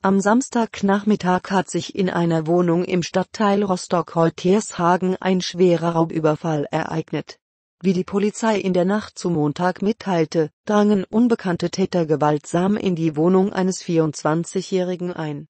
Am Samstagnachmittag hat sich in einer Wohnung im Stadtteil Rostock-Holtershagen ein schwerer Raubüberfall ereignet. Wie die Polizei in der Nacht zu Montag mitteilte, drangen unbekannte Täter gewaltsam in die Wohnung eines 24-Jährigen ein